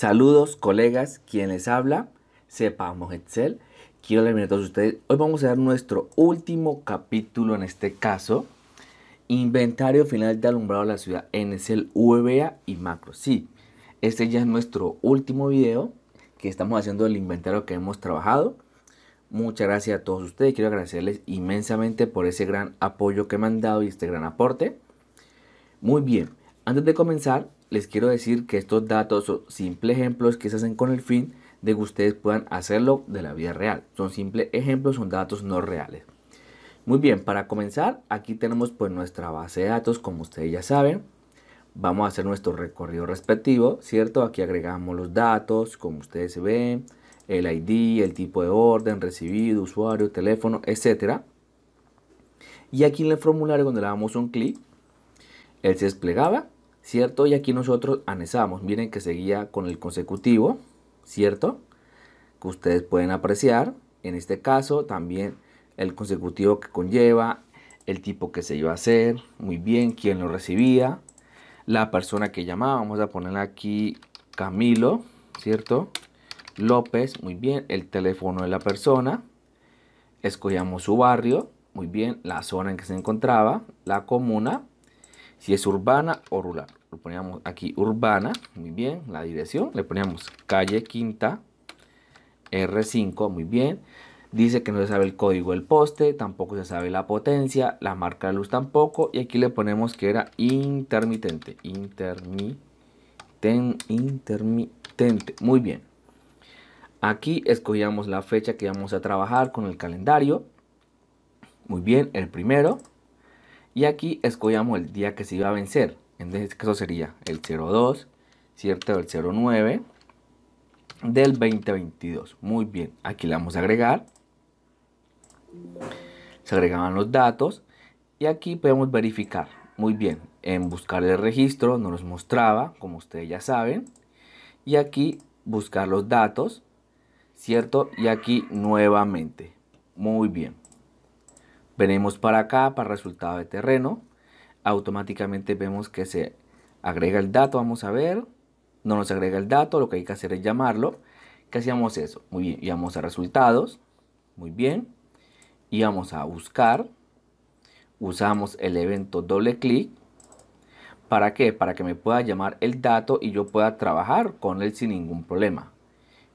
Saludos, colegas, quien les habla, sepamos Excel. Quiero leer a todos ustedes. Hoy vamos a dar nuestro último capítulo en este caso. Inventario final de alumbrado de la ciudad en Excel VBA y macro. Sí, este ya es nuestro último video que estamos haciendo el inventario que hemos trabajado. Muchas gracias a todos ustedes. Quiero agradecerles inmensamente por ese gran apoyo que me han dado y este gran aporte. Muy bien, antes de comenzar, les quiero decir que estos datos son simples ejemplos que se hacen con el fin de que ustedes puedan hacerlo de la vida real. Son simples ejemplos, son datos no reales. Muy bien, para comenzar, aquí tenemos pues nuestra base de datos, como ustedes ya saben. Vamos a hacer nuestro recorrido respectivo, ¿cierto? Aquí agregamos los datos, como ustedes se ven, el ID, el tipo de orden, recibido, usuario, teléfono, etc. Y aquí en el formulario, cuando le damos un clic, él se desplegaba ¿cierto? Y aquí nosotros anexamos, miren que seguía con el consecutivo, ¿cierto? Que ustedes pueden apreciar, en este caso también el consecutivo que conlleva, el tipo que se iba a hacer, muy bien, quién lo recibía, la persona que llamaba, vamos a poner aquí Camilo, ¿cierto? López, muy bien, el teléfono de la persona, escogíamos su barrio, muy bien, la zona en que se encontraba, la comuna, si es urbana o rural lo poníamos aquí urbana, muy bien, la dirección, le poníamos calle Quinta R5, muy bien. Dice que no se sabe el código del poste, tampoco se sabe la potencia, la marca de luz tampoco. Y aquí le ponemos que era intermitente. intermitente, intermitente. Muy bien. Aquí escogíamos la fecha que íbamos a trabajar con el calendario. Muy bien, el primero. Y aquí escogíamos el día que se iba a vencer en este caso sería el 02, ¿cierto? El 09 del 2022. Muy bien, aquí le vamos a agregar. Se agregaban los datos y aquí podemos verificar. Muy bien, en buscar el registro nos los mostraba, como ustedes ya saben. Y aquí buscar los datos, ¿cierto? Y aquí nuevamente. Muy bien. Venimos para acá, para resultado de terreno automáticamente vemos que se agrega el dato, vamos a ver, no nos agrega el dato, lo que hay que hacer es llamarlo. ¿Qué hacíamos eso? Muy bien, íbamos a resultados, muy bien, íbamos a buscar, usamos el evento doble clic, ¿para qué? Para que me pueda llamar el dato y yo pueda trabajar con él sin ningún problema.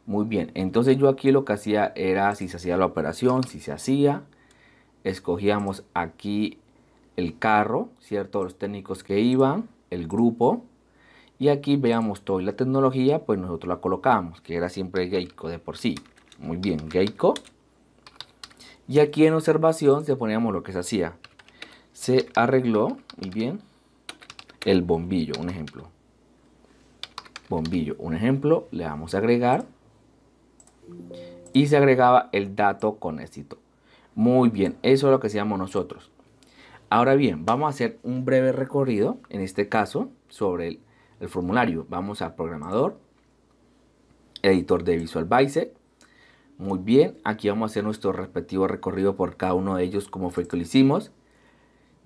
Muy bien, entonces yo aquí lo que hacía era si se hacía la operación, si se hacía, escogíamos aquí el carro, ¿cierto? Los técnicos que iban, el grupo. Y aquí veamos toda la tecnología, pues nosotros la colocamos, que era siempre Geico de por sí. Muy bien, Geico. Y aquí en observación se poníamos lo que se hacía. Se arregló, muy bien, el bombillo, un ejemplo. Bombillo, un ejemplo, le vamos a agregar. Y se agregaba el dato con éxito. Muy bien, eso es lo que hacíamos nosotros. Ahora bien, vamos a hacer un breve recorrido, en este caso, sobre el, formulario. Vamos a programador, editor de Visual Basic. Muy bien, aquí vamos a hacer nuestro respectivo recorrido por cada uno de ellos como fue que lo hicimos.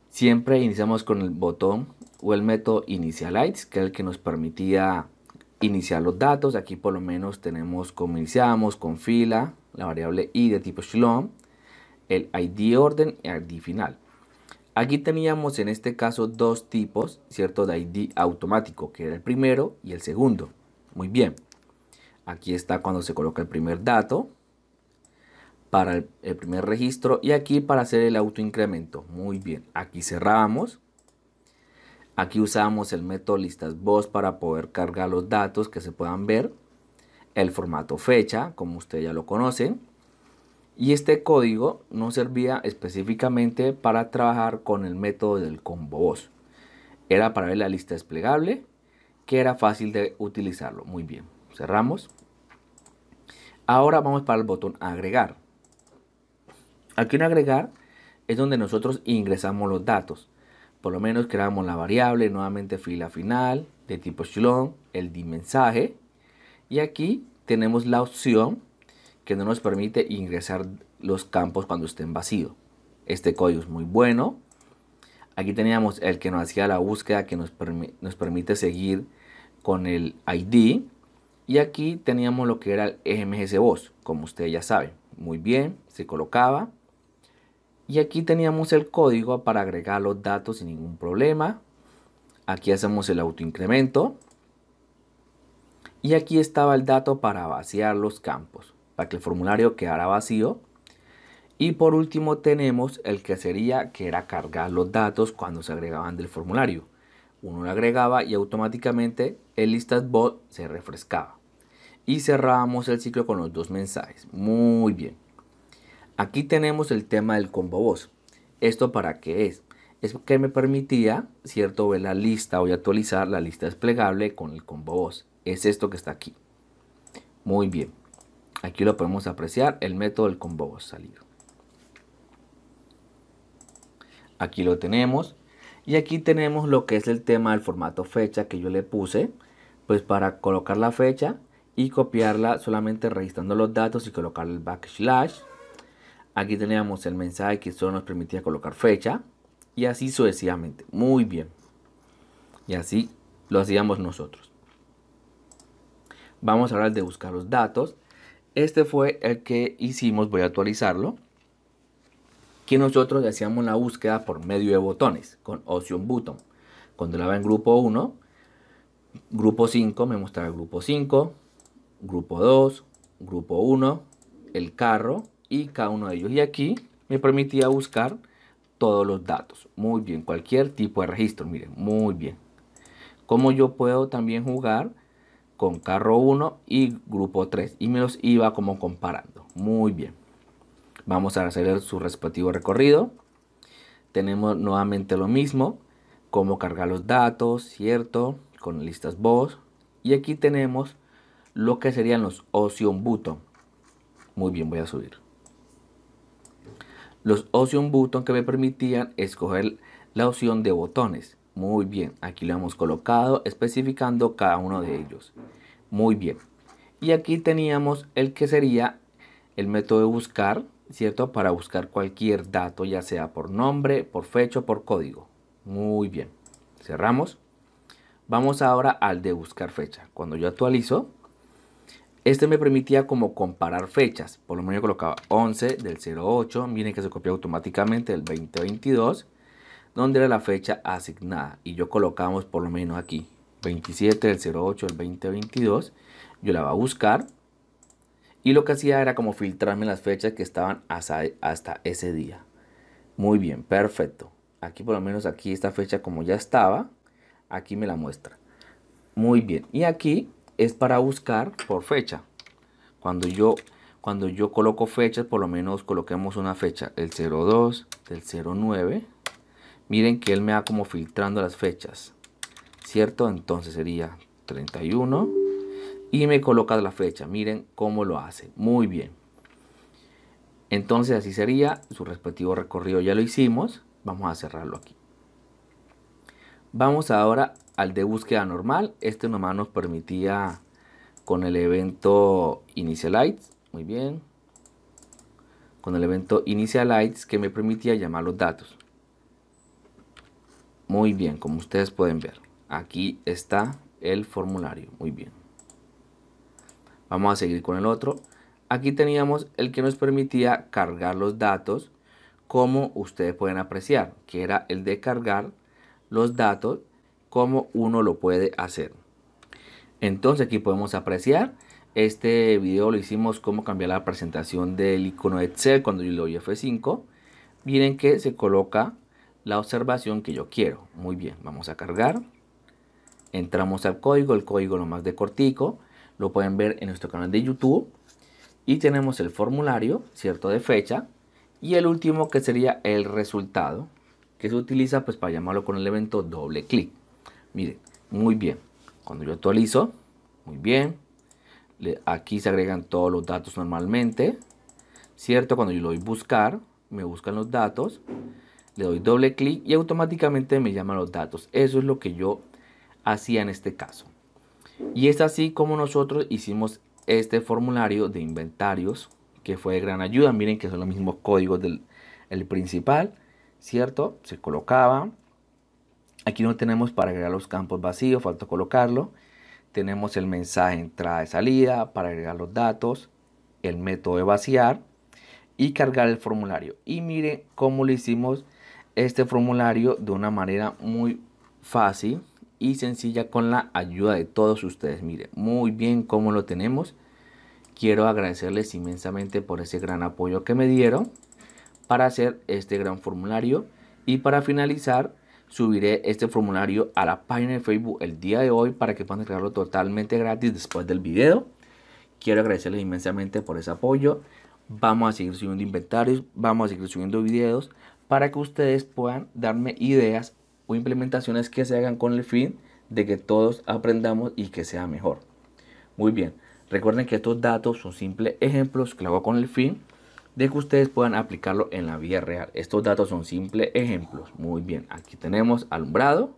Siempre iniciamos con el botón o el método initialize, que es el que nos permitía iniciar los datos. Aquí por lo menos tenemos como iniciamos, con fila, la variable i de tipo shalom, el id orden y id final. Aquí teníamos en este caso dos tipos, ¿cierto? De ID automático, que era el primero y el segundo. Muy bien. Aquí está cuando se coloca el primer dato para el, primer registro y aquí para hacer el autoincremento. Muy bien. Aquí cerramos. Aquí usamos el método listas voz para poder cargar los datos que se puedan ver. El formato fecha, como ustedes ya lo conocen. Y este código no servía específicamente para trabajar con el método del combo Era para ver la lista desplegable, que era fácil de utilizarlo. Muy bien, cerramos. Ahora vamos para el botón agregar. Aquí en agregar es donde nosotros ingresamos los datos. Por lo menos creamos la variable, nuevamente fila final, de tipo shlong, el dimensaje. Y aquí tenemos la opción que no nos permite ingresar los campos cuando estén vacíos. Este código es muy bueno. Aquí teníamos el que nos hacía la búsqueda que nos, permite seguir con el ID. Y aquí teníamos lo que era el MGS Voz, como ustedes ya saben. Muy bien, se colocaba. Y aquí teníamos el código para agregar los datos sin ningún problema. Aquí hacemos el autoincremento. Y aquí estaba el dato para vaciar los campos para que el formulario quedara vacío. Y por último tenemos el que sería que era cargar los datos cuando se agregaban del formulario. Uno lo agregaba y automáticamente el listas bot se refrescaba. Y cerramos el ciclo con los dos mensajes. Muy bien. Aquí tenemos el tema del combo voz. ¿Esto para qué es? Es que me permitía, ¿cierto? Ver la lista, voy a actualizar la lista desplegable con el combo voz. Es esto que está aquí. Muy bien. Aquí lo podemos apreciar, el método del combo salido. Aquí lo tenemos. Y aquí tenemos lo que es el tema del formato fecha que yo le puse. Pues para colocar la fecha y copiarla solamente registrando los datos y colocar el backslash. Aquí teníamos el mensaje que solo nos permitía colocar fecha. Y así sucesivamente. Muy bien. Y así lo hacíamos nosotros. Vamos a hablar de buscar los datos. Este fue el que hicimos, voy a actualizarlo, que nosotros hacíamos la búsqueda por medio de botones con Ocean Button. Cuando la va en grupo 1, grupo 5 me mostraba grupo 5, grupo 2, grupo 1, el carro y cada uno de ellos. Y aquí me permitía buscar todos los datos. Muy bien, cualquier tipo de registro, miren, muy bien. Como yo puedo también jugar con carro 1 y grupo 3 y me los iba como comparando. Muy bien. Vamos a hacer su respectivo recorrido. Tenemos nuevamente lo mismo, cómo cargar los datos, ¿cierto? Con listas voz. Y aquí tenemos lo que serían los Ocean Button. Muy bien, voy a subir. Los Ocean Button que me permitían escoger la opción de botones. Muy bien, aquí lo hemos colocado especificando cada uno de ellos. Muy bien. Y aquí teníamos el que sería el método de buscar, ¿cierto? Para buscar cualquier dato, ya sea por nombre, por fecha, o por código. Muy bien. Cerramos. Vamos ahora al de buscar fecha. Cuando yo actualizo, este me permitía como comparar fechas. Por lo menos yo colocaba 11 del 08. Miren que se copia automáticamente del 2022 donde era la fecha asignada. Y yo colocamos por lo menos aquí, 27 del 08 del 2022. Yo la va a buscar. Y lo que hacía era como filtrarme las fechas que estaban hasta, ese día. Muy bien, perfecto. Aquí por lo menos aquí esta fecha como ya estaba, aquí me la muestra. Muy bien. Y aquí es para buscar por fecha. Cuando yo, cuando yo coloco fechas, por lo menos coloquemos una fecha, el 02 del 09 Miren que él me va como filtrando las fechas. ¿Cierto? Entonces sería 31. Y me coloca la fecha. Miren cómo lo hace. Muy bien. Entonces así sería. Su respectivo recorrido ya lo hicimos. Vamos a cerrarlo aquí. Vamos ahora al de búsqueda normal. Este nomás nos permitía con el evento initialize. Muy bien. Con el evento initialize que me permitía llamar los datos. Muy bien, como ustedes pueden ver, aquí está el formulario. Muy bien. Vamos a seguir con el otro. Aquí teníamos el que nos permitía cargar los datos, como ustedes pueden apreciar, que era el de cargar los datos como uno lo puede hacer. Entonces aquí podemos apreciar, este video lo hicimos cómo cambiar la presentación del icono Excel cuando yo le doy F5. Miren que se coloca la observación que yo quiero. Muy bien, vamos a cargar. Entramos al código, el código lo más de cortico, lo pueden ver en nuestro canal de YouTube. Y tenemos el formulario, cierto, de fecha. Y el último que sería el resultado, que se utiliza pues para llamarlo con el evento doble clic. mire muy bien. Cuando yo actualizo, muy bien. Aquí se agregan todos los datos normalmente. ¿Cierto? Cuando yo lo voy a buscar, me buscan los datos le doy doble clic y automáticamente me llama los datos. Eso es lo que yo hacía en este caso. Y es así como nosotros hicimos este formulario de inventarios que fue de gran ayuda. Miren que son los mismos códigos del el principal, ¿cierto? Se colocaba. Aquí no tenemos para agregar los campos vacíos, falta colocarlo. Tenemos el mensaje entrada y salida para agregar los datos, el método de vaciar y cargar el formulario. Y miren cómo lo hicimos este formulario de una manera muy fácil y sencilla con la ayuda de todos ustedes. Mire, muy bien cómo lo tenemos. Quiero agradecerles inmensamente por ese gran apoyo que me dieron para hacer este gran formulario. Y para finalizar, subiré este formulario a la página de Facebook el día de hoy para que puedan crearlo totalmente gratis después del video. Quiero agradecerles inmensamente por ese apoyo. Vamos a seguir subiendo inventarios, vamos a seguir subiendo videos, para que ustedes puedan darme ideas o implementaciones que se hagan con el fin de que todos aprendamos y que sea mejor. Muy bien, recuerden que estos datos son simples ejemplos que hago con el fin de que ustedes puedan aplicarlo en la vida real. Estos datos son simples ejemplos. Muy bien, aquí tenemos alumbrado,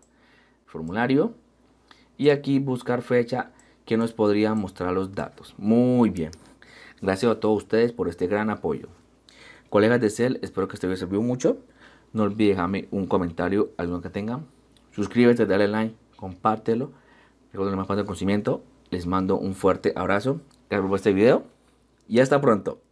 formulario y aquí buscar fecha que nos podría mostrar los datos. Muy bien, gracias a todos ustedes por este gran apoyo. Colegas de CEL, espero que este video sirvió mucho. No olvides dejarme un comentario, alguno que tengan. Suscríbete, dale like, compártelo. Recuerden más parte conocimiento. Les mando un fuerte abrazo. Gracias por este video. Y hasta pronto.